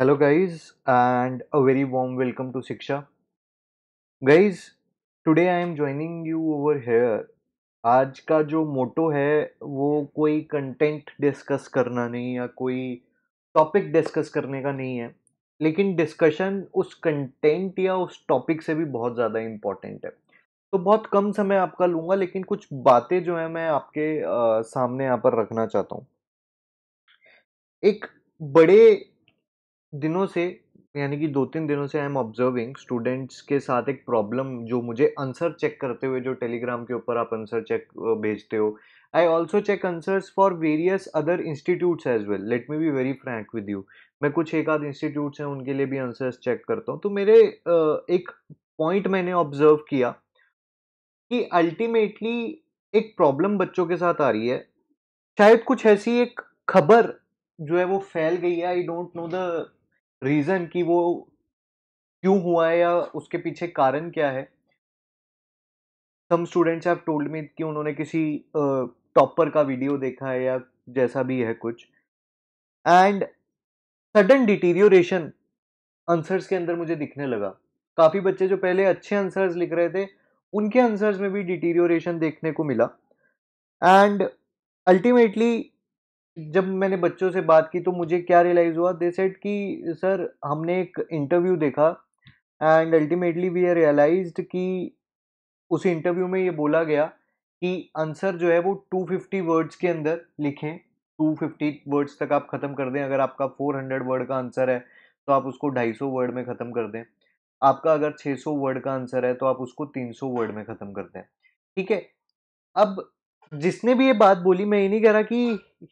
hello guys and a very warm welcome to Shiksha guys today I am joining you over here आज का जो मोटो है वो कोई कंटेंट डिस्कस करना नहीं या कोई टॉपिक डिस्कस करने का नहीं है लेकिन डिस्कशन उस कंटेंट या उस टॉपिक से भी बहुत ज़्यादा इम्पॉर्टेंट है तो बहुत कम समय आपका लूँगा लेकिन कुछ बातें जो है मैं आपके आ, सामने यहाँ पर रखना चाहता हूँ एक बड़े दिनों से यानी कि दो तीन दिनों से आई एम ऑब्जर्विंग स्टूडेंट्स के साथ एक प्रॉब्लम जो मुझे आंसर चेक करते हुए जो टेलीग्राम के ऊपर आप आंसर चेक भेजते हो I also check answers for various other institutes as well let me be very frank with you मैं कुछ एक आध इंस्टीट्यूट्स हैं उनके लिए भी आंसर्स चेक करता हूँ तो मेरे एक पॉइंट मैंने ऑब्जर्व किया कि अल्टीमेटली एक प्रॉब्लम बच्चों के साथ आ रही है शायद कुछ ऐसी एक खबर जो है वो फैल गई है I don't know the reason कि वो क्यों हुआ है या उसके पीछे कारण क्या है some students have told me कि उन्होंने किसी टॉपर uh, का वीडियो देखा है या जैसा भी है कुछ एंड सडन डिटीरियोरेशन आंसर्स के अंदर मुझे दिखने लगा काफ़ी बच्चे जो पहले अच्छे आंसर्स लिख रहे थे उनके आंसर्स में भी डिटीरियोरेशन देखने को मिला एंड अल्टीमेटली जब मैंने बच्चों से बात की तो मुझे क्या रियलाइज़ हुआ दे सेट कि सर हमने एक इंटरव्यू देखा and ultimately we are realized कि उस इंटरव्यू में ये बोला गया कि आंसर जो है वो 250 वर्ड्स के अंदर लिखें 250 वर्ड्स तक आप ख़त्म कर दें अगर आपका 400 वर्ड का आंसर है तो आप उसको 250 वर्ड में ख़त्म कर दें आपका अगर 600 वर्ड का आंसर है तो आप उसको 300 वर्ड में ख़त्म कर दें ठीक है अब जिसने भी ये बात बोली मैं ये नहीं कह रहा कि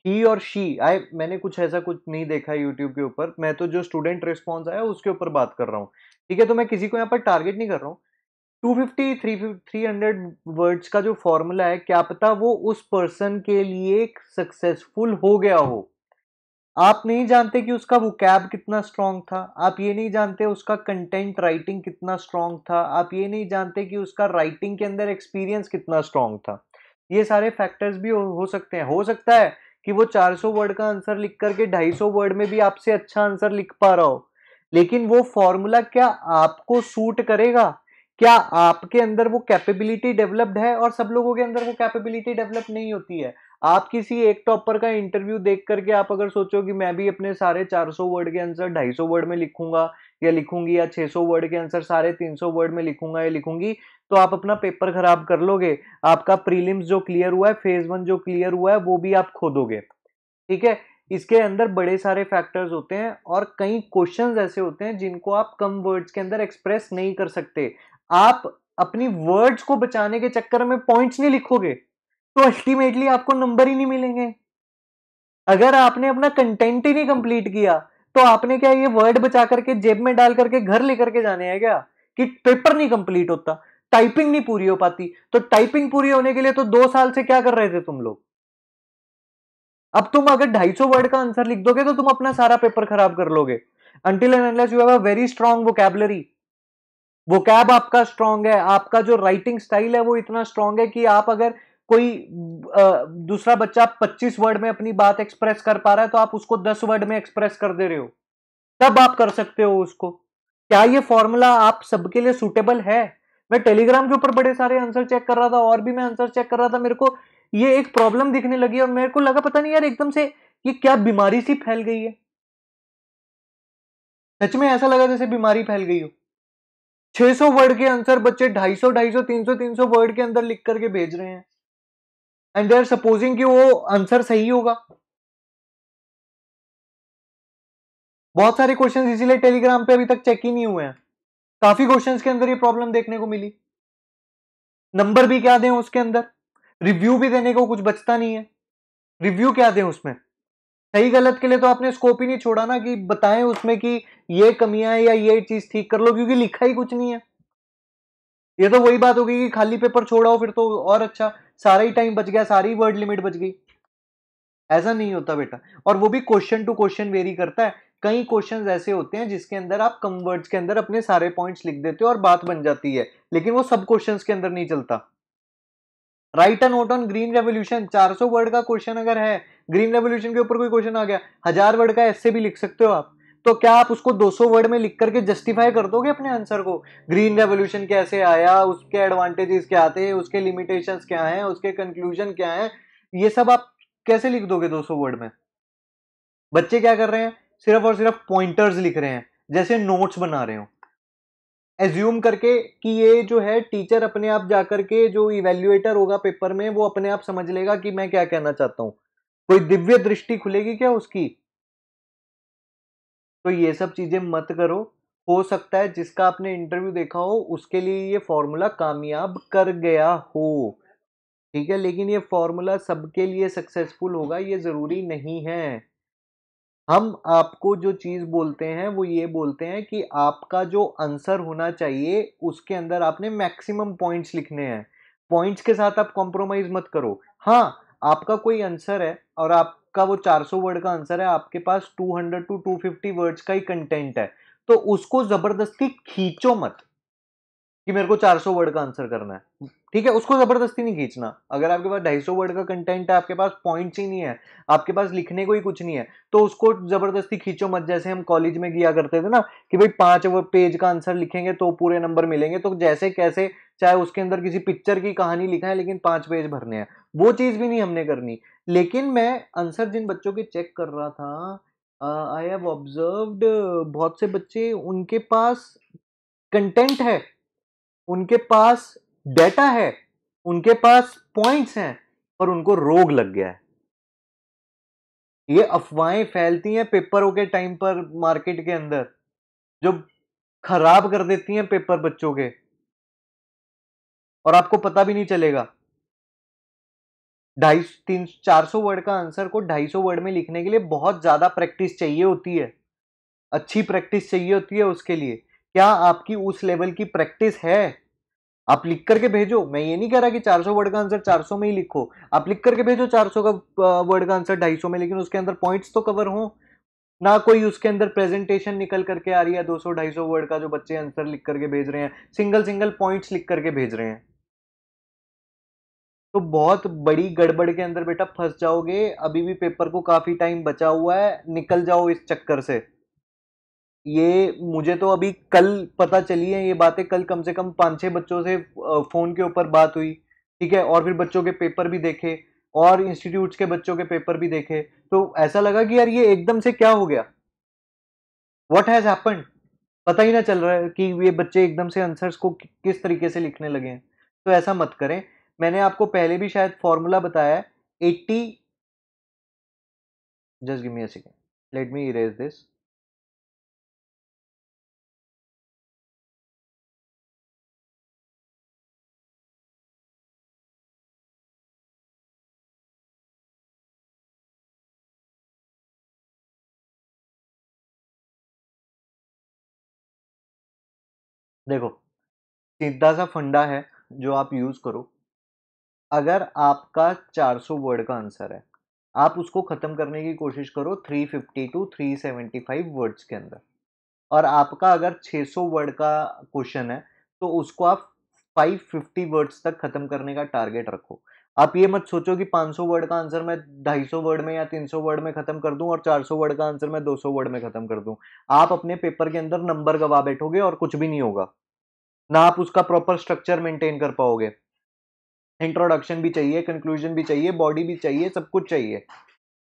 ही और शी आई मैंने कुछ ऐसा कुछ नहीं देखा यूट्यूब के ऊपर मैं तो जो स्टूडेंट रिस्पॉन्स आया उसके ऊपर बात कर रहा हूँ ठीक है तो मैं किसी को यहाँ पर टारगेट नहीं कर रहा हूँ two fifty three three hundred words का जो फॉर्मूला है क्या पता वो उस पर्सन के लिए सक्सेसफुल हो गया हो आप नहीं जानते कि उसका वो कैब कितना स्ट्रांग था आप ये नहीं जानते उसका कंटेंट राइटिंग कितना स्ट्रांग था आप ये नहीं जानते कि उसका राइटिंग के अंदर एक्सपीरियंस कितना स्ट्रांग था ये सारे फैक्टर्स भी हो सकते हैं हो सकता है कि वो 400 वर्ड का आंसर लिख करके 250 वर्ड में भी आपसे अच्छा आंसर लिख पा रहा हो लेकिन वो फॉर्मूला क्या आपको सूट करेगा क्या आपके अंदर वो कैपेबिलिटी डेवलप्ड है और सब लोगों के अंदर वो कैपेबिलिटी डेवलप नहीं होती है आप किसी एक टॉपर का इंटरव्यू देख करके आप अगर सोचो कि मैं भी अपने सारे 400 वर्ड के आंसर 250 वर्ड में लिखूंगा या लिखूंगी या 600 वर्ड के आंसर सारे 300 वर्ड में लिखूंगा या लिखूंगी तो आप अपना पेपर खराब कर लोगे आपका प्रीलिम्स जो क्लियर हुआ है फेज वन जो क्लियर हुआ है वो भी आप खोदोगे ठीक है इसके अंदर बड़े सारे फैक्टर्स होते हैं और कई क्वेश्चन ऐसे होते हैं जिनको आप कम वर्ड्स के अंदर एक्सप्रेस नहीं कर सकते आप अपनी वर्ड्स को बचाने के चक्कर में पॉइंट्स नहीं लिखोगे तो अल्टीमेटली आपको नंबर ही नहीं मिलेंगे अगर आपने अपना कंटेंट ही नहीं कंप्लीट किया तो आपने क्या ये वर्ड बचा करके जेब में डाल करके घर लेकर के जाने हैं क्या कि पेपर नहीं कंप्लीट होता टाइपिंग नहीं पूरी हो पाती तो टाइपिंग पूरी होने के लिए तो दो साल से क्या कर रहे थे तुम लोग अब तुम अगर ढाई सौ वर्ड का आंसर लिख दोगे तो तुम अपना सारा पेपर खराब कर लोगे until and unless you have a very strong vocab आपका स्ट्रांग है आपका जो राइटिंग स्टाइल है वो इतना स्ट्रांग है कि आप अगर कोई आ, दूसरा बच्चा 25 वर्ड में अपनी बात एक्सप्रेस कर पा रहा है तो आप उसको 10 वर्ड में एक्सप्रेस कर दे रहे हो तब आप कर सकते हो उसको क्या ये फॉर्मूला आप सबके लिए सुटेबल है मैं टेलीग्राम के ऊपर बड़े सारे आंसर चेक कर रहा था और भी मैं आंसर चेक कर रहा था मेरे को ये एक प्रॉब्लम दिखने लगी और मेरे को लगा पता नहीं यार एकदम से ये क्या बीमारी सी फैल गई है सच में ऐसा लगा जैसे बीमारी फैल गई हो 600 वर्ड के आंसर बच्चे 250 250 300 300 वर्ड के अंदर लिख करके भेज रहे हैं एंड दे आर सपोजिंग कि वो आंसर सही होगा बहुत सारे क्वेश्चन इसीलिए टेलीग्राम पे अभी तक चेक ही नहीं हुए हैं काफी क्वेश्चंस के अंदर ये प्रॉब्लम देखने को मिली नंबर भी क्या दें उसके अंदर रिव्यू भी देने को कुछ बचता नहीं है रिव्यू क्या दें उसमें सही गलत के लिए तो आपने स्कोप ही नहीं छोड़ा ना कि बताएं उसमें कि ये कमियां या ये चीज ठीक कर लो क्योंकि लिखा ही कुछ नहीं है ये तो वही बात होगी कि खाली पेपर छोड़ाओ फिर तो और अच्छा सारा ही टाइम बच गया सारी वर्ड लिमिट बच गई ऐसा नहीं होता बेटा और वो भी क्वेश्चन टू क्वेश्चन वेरी करता है कई क्वेश्चन ऐसे होते हैं जिसके अंदर आप कम वर्ड्स के अंदर अपने सारे पॉइंट्स लिख देते हो और बात बन जाती है लेकिन वो सब क्वेश्चन के अंदर नहीं चलता right and note on green revolution 400 word का क्वेश्चन अगर है ग्रीन रेवोल्यूशन के ऊपर कोई क्वेश्चन आ गया हजार वर्ड का ऐसे भी लिख सकते हो आप तो क्या आप उसको 200 वर्ड में लिख करके जस्टिफाई कर दोगे अपने आंसर को ग्रीन रेवोल्यूशन कैसे आया उसके एडवांटेजेस क्या आते उसके लिमिटेशन क्या हैं उसके कंक्लूजन क्या है ये सब आप कैसे लिख दोगे 200 वर्ड में बच्चे क्या कर रहे हैं सिर्फ और सिर्फ पॉइंटर्स लिख रहे हैं जैसे नोट्स बना रहे हो एज्यूम करके कि ये जो है टीचर अपने आप जाकर के जो इवेल्युएटर होगा पेपर में वो अपने आप समझ लेगा कि मैं क्या कहना चाहता हूं कोई दिव्य दृष्टि खुलेगी क्या उसकी तो ये सब चीजें मत करो हो सकता है जिसका आपने इंटरव्यू देखा हो उसके लिए ये फॉर्मूला कामयाब कर गया हो ठीक है लेकिन ये फॉर्मूला सबके लिए सक्सेसफुल होगा ये ज़रूरी नहीं है हम आपको जो चीज़ बोलते हैं वो ये बोलते हैं कि आपका जो आंसर होना चाहिए उसके अंदर आपने मैक्सिमम पॉइंट्स लिखने हैं पॉइंट्स के साथ आप कॉम्प्रोमाइज़ मत करो हाँ आपका कोई आंसर है और आपका वो 400 वर्ड का आंसर है आपके पास 200 टू 250 वर्ड्स का ही कंटेंट है तो उसको ज़बरदस्ती खींचो मत कि मेरे को 400 वर्ड का आंसर करना है ठीक है उसको जबरदस्ती नहीं खींचना अगर आपके पास 250 वर्ड का कंटेंट है आपके पास पॉइंट्स ही नहीं है आपके पास लिखने को ही कुछ नहीं है तो उसको जबरदस्ती खींचो मत जैसे हम कॉलेज में किया करते थे ना कि भाई पांच पेज का आंसर लिखेंगे तो पूरे नंबर मिलेंगे तो जैसे कैसे चाहे उसके अंदर किसी पिक्चर की कहानी लिखा है लेकिन पांच पेज भरने हैं वो चीज भी नहीं हमने करनी लेकिन मैं आंसर जिन बच्चों के चेक कर रहा था आई हैव ऑब्जर्व्ड बहुत से बच्चे उनके पास कंटेंट है उनके पास डेटा है उनके पास पॉइंट्स हैं पर उनको रोग लग गया है ये अफवाहें फैलती हैं पेपरों के टाइम पर मार्केट के अंदर जो खराब कर देती हैं पेपर बच्चों के और आपको पता भी नहीं चलेगा ढाई तीन चार सौ वर्ड का आंसर को ढाई सौ वर्ड में लिखने के लिए बहुत ज़्यादा प्रैक्टिस चाहिए होती है अच्छी प्रैक्टिस चाहिए होती है उसके लिए क्या आपकी उस लेवल की प्रैक्टिस है आप लिख करके भेजो मैं ये नहीं कह रहा कि 400 वर्ड का आंसर 400 में ही लिखो आप लिख करके भेजो 400 का वर्ड का आंसर 250 में लेकिन उसके अंदर पॉइंट्स तो कवर हो ना कोई उसके अंदर प्रेजेंटेशन निकल करके आ रही है 200 250 वर्ड का जो बच्चे आंसर लिख करके भेज रहे हैं सिंगल सिंगल पॉइंट्स लिख करके भेज रहे हैं तो बहुत बड़ी गड़बड़ के अंदर बेटा फंस जाओगे अभी भी पेपर को काफ़ी टाइम बचा हुआ है निकल जाओ इस चक्कर से ये मुझे तो अभी कल पता चली है ये बातें कल कम से कम पाँच छः बच्चों से फ़ोन के ऊपर बात हुई ठीक है और फिर बच्चों के पेपर भी देखे और इंस्टीट्यूट्स के बच्चों के पेपर भी देखे तो ऐसा लगा कि यार ये एकदम से क्या हो गया वट हैज़ हैपन पता ही ना चल रहा है कि ये बच्चे एकदम से आंसर्स को किस तरीके से लिखने लगे हैं तो ऐसा मत करें मैंने आपको पहले भी शायद फॉर्मूला बताया eighty just give me a second let me erase this देखो सीधा सा फंडा है जो आप यूज़ करो अगर आपका 400 वर्ड का आंसर है आप उसको ख़त्म करने की कोशिश करो 350 टू 375 वर्ड्स के अंदर और आपका अगर 600 वर्ड का क्वेश्चन है तो उसको आप 550 वर्ड्स तक ख़त्म करने का टारगेट रखो आप ये मत सोचो कि 500 वर्ड का आंसर मैं 250 वर्ड में या 300 वर्ड में खत्म कर दूं और 400 वर्ड का आंसर मैं 200 वर्ड में खत्म कर दूं आप अपने पेपर के अंदर नंबर गवा बैठोगे और कुछ भी नहीं होगा ना आप उसका प्रॉपर स्ट्रक्चर मेंटेन कर पाओगे इंट्रोडक्शन भी चाहिए कंक्लूजन भी चाहिए बॉडी भी चाहिए सब कुछ चाहिए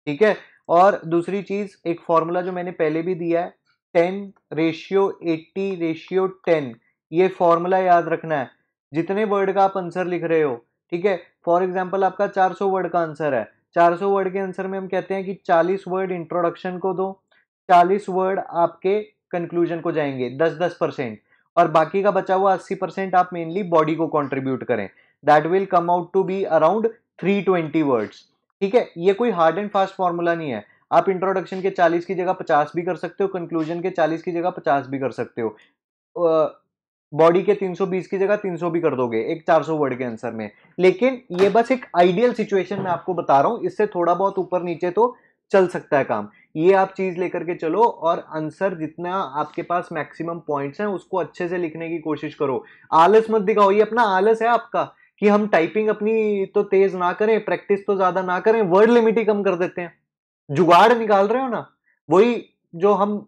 ठीक है और दूसरी चीज एक फॉर्मूला जो मैंने पहले भी दिया है ten ratio eighty ratio ten ये फॉर्मूला याद रखना है जितने वर्ड का आप आंसर लिख रहे हो ठीक है फॉर एग्जाम्पल आपका 400 वर्ड का आंसर है 400 वर्ड के आंसर में हम कहते हैं कि 40 वर्ड इंट्रोडक्शन को दो 40 वर्ड आपके कंक्लूजन को जाएंगे 10-10 परसेंट और बाकी का बचा हुआ 80 परसेंट आप मेनली बॉडी को कंट्रीब्यूट करें that will come out to be around 320 words ठीक है ये कोई हार्ड एंड फास्ट फॉर्मूला नहीं है आप इंट्रोडक्शन के चालीस की जगह पचास भी कर सकते हो कंक्लूजन के चालीस की जगह पचास भी कर सकते हो बॉडी के 320 की जगह 300 भी कर दोगे एक 400 वर्ड के आंसर में लेकिन ये बस एक आइडियल सिचुएशन में आपको बता रहा हूँ इससे थोड़ा बहुत ऊपर नीचे तो चल सकता है काम ये आप चीज लेकर के चलो और आंसर जितना आपके पास मैक्सिमम पॉइंट्स हैं उसको अच्छे से लिखने की कोशिश करो आलस मत दिखाओ ये अपना आलस है आपका कि हम टाइपिंग अपनी तो तेज ना करें प्रैक्टिस तो ज्यादा ना करें वर्ड लिमिट ही कम कर देते हैं जुगाड़ निकाल रहे हो ना वही जो हम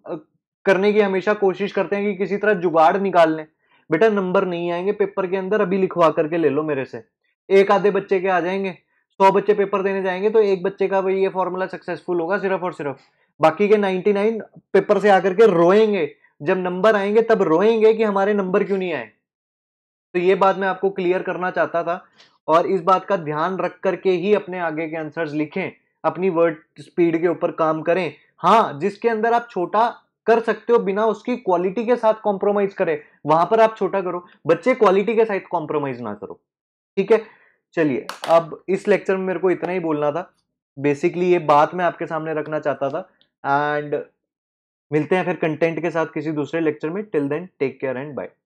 करने की हमेशा कोशिश करते हैं कि किसी तरह जुगाड़ निकाल लें बेटा नंबर नहीं आएंगे पेपर के अंदर अभी लिखवा करके ले लो मेरे से एक आधे बच्चे के आ जाएंगे सौ बच्चे पेपर देने जाएंगे तो एक बच्चे का भाई ये फॉर्मूला सक्सेसफुल होगा सिर्फ और सिर्फ बाकी के नाइन पेपर से आकर के रोएंगे जब नंबर आएंगे तब रोएंगे कि हमारे नंबर क्यों नहीं आए तो ये बात मैं आपको क्लियर करना चाहता था और इस बात का ध्यान रख करके ही अपने आगे के आंसर्स लिखें अपनी वर्ड स्पीड के ऊपर काम करें हाँ जिसके अंदर आप छोटा कर सकते हो बिना उसकी क्वालिटी के साथ कॉम्प्रोमाइज करे वहां पर आप छोटा करो बच्चे क्वालिटी के साथ कॉम्प्रोमाइज ना करो ठीक है चलिए अब इस लेक्चर में मेरे को इतना ही बोलना था बेसिकली ये बात मैं आपके सामने रखना चाहता था एंड मिलते हैं फिर कंटेंट के साथ किसी दूसरे लेक्चर में till then take care and bye